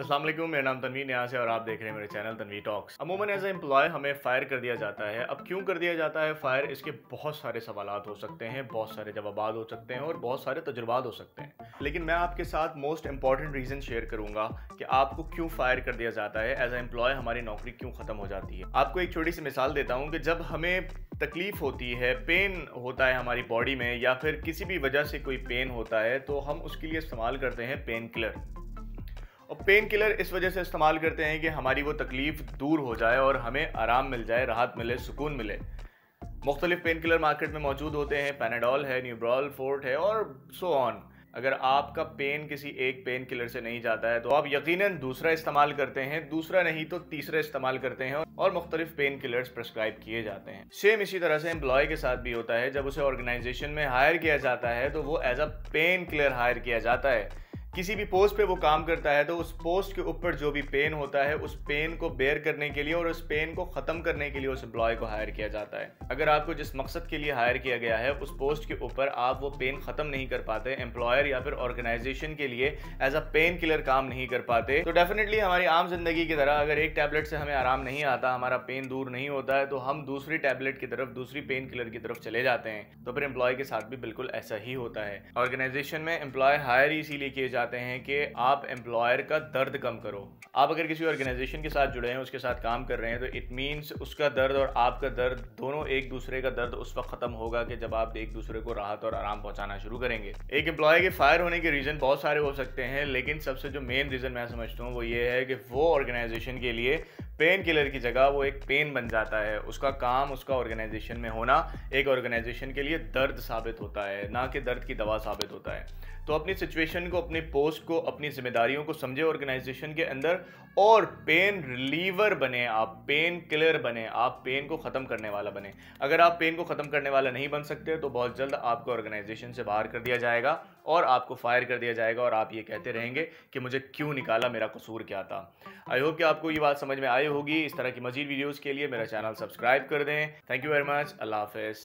अस्सलाम वालेकुम मेरा नाम तनवीर न्यास है और आप देख रहे हैं मेरे चैनल तनवी टॉक्स अमूमन एज ए एम्प्लॉय हमें फ़ायर कर दिया जाता है अब क्यों कर दिया जाता है फ़ायर इसके बहुत सारे सवाल हो सकते हैं बहुत सारे जवाब हो सकते हैं और बहुत सारे तजुर्बात हो सकते हैं लेकिन मैं आपके साथ मोस्ट इंपॉर्टेंट रीज़न शेयर करूंगा कि आपको क्यों फ़ायर कर दिया जाता है एज ए एम्प्लॉय हमारी नौकरी क्यों ख़त्म हो जाती है आपको एक छोटी सी मिसाल देता हूँ कि जब हमें तकलीफ़ होती है पेन होता है हमारी बॉडी में या फिर किसी भी वजह से कोई पेन होता है तो हम उसके लिए इस्तेमाल करते हैं पेन किलर पेन किलर इस वजह से इस्तेमाल करते हैं कि हमारी वो तकलीफ दूर हो जाए और हमें आराम मिल जाए राहत मिले सुकून मिले मुख्तलिफ पेन किलर मार्केट में मौजूद होते हैं पैनाडॉल है न्यूब्रॉल फोर्ट है और सो ऑन अगर आपका पेन किसी एक पेन किलर से नहीं जाता है तो आप यकीनन दूसरा इस्तेमाल करते हैं दूसरा नहीं तो तीसरा इस्तेमाल करते हैं और मुख्तलिफ पेन किलर्स प्रेस्क्राइब किए जाते हैं सेम इसी तरह से एम्प्लॉय के साथ भी होता है जब उसे ऑर्गेनाइजेशन में हायर किया जाता है तो वो as a painkiller hire किया जाता है किसी भी पोस्ट पे वो काम करता है तो उस पोस्ट के ऊपर जो भी पेन होता है उस पेन को बेयर करने के लिए और उस पेन को ख़त्म करने के लिए उस एम्प्लॉय को हायर किया जाता है अगर आपको जिस मकसद के लिए हायर किया गया है उस पोस्ट के ऊपर आप वो पेन ख़त्म नहीं कर पाते एम्प्लॉयर या फिर ऑर्गेनाइजेशन के लिए एज अ पेन किलर काम नहीं कर पाते तो डेफिनेटली हमारी आम जिंदगी की तरह अगर एक टैबलेट से हमें आराम नहीं आता हमारा पेन दूर नहीं होता है तो हम दूसरी टैबलेट की तरफ दूसरी पेन किलर की तरफ चले जाते हैं तो फिर एम्प्लॉय के साथ भी बिल्कुल ऐसा ही होता है ऑर्गेनाइजेशन में एम्प्लॉय हायर इसीलिए किए जाते चाहते हैं कि आप एम्प्लॉयर का दर्द कम करो आप अगर किसी ऑर्गेनाइजेशन के साथ जुड़े हैं उसके साथ काम कर रहे हैं तो इट मीन्स उसका दर्द और आपका दर्द दोनों एक दूसरे का दर्द उस वक्त ख़त्म होगा कि जब आप एक दूसरे को राहत और आराम पहुंचाना शुरू करेंगे एक एम्प्लॉय के फायर होने के रीज़न बहुत सारे हो सकते हैं लेकिन सबसे जो मेन रीज़न मैं समझता हूँ वो ये है कि वो ऑर्गेनाइजेशन के लिए पेन किलर की जगह वो एक पेन बन जाता है उसका काम उसका ऑर्गेनाइजेशन में होना एक ऑर्गेनाइजेशन के लिए दर्द साबित होता है ना कि दर्द की दवा साबित होता है तो अपनी सिचुएशन को अपने पोस्ट को अपनी जिम्मेदारियों को समझे ऑर्गेनाइजेशन के अंदर और पेन रिलीवर बने आप पेन किलर बने आप पेन को ख़त्म करने वाला बने अगर आप पेन को ख़त्म करने वाला नहीं बन सकते तो बहुत जल्द आपको ऑर्गेनाइजेशन से बाहर कर दिया जाएगा और आपको फायर कर दिया जाएगा और आप ये कहते रहेंगे कि मुझे क्यों निकाला मेरा कसूर क्या था आई होप कि आपको ये बात समझ में आई होगी इस तरह की मजीद वीडियोज़ के लिए मेरा चैनल सब्सक्राइब कर दें थैंक यू वेरी मच अल्लाह हाफिज़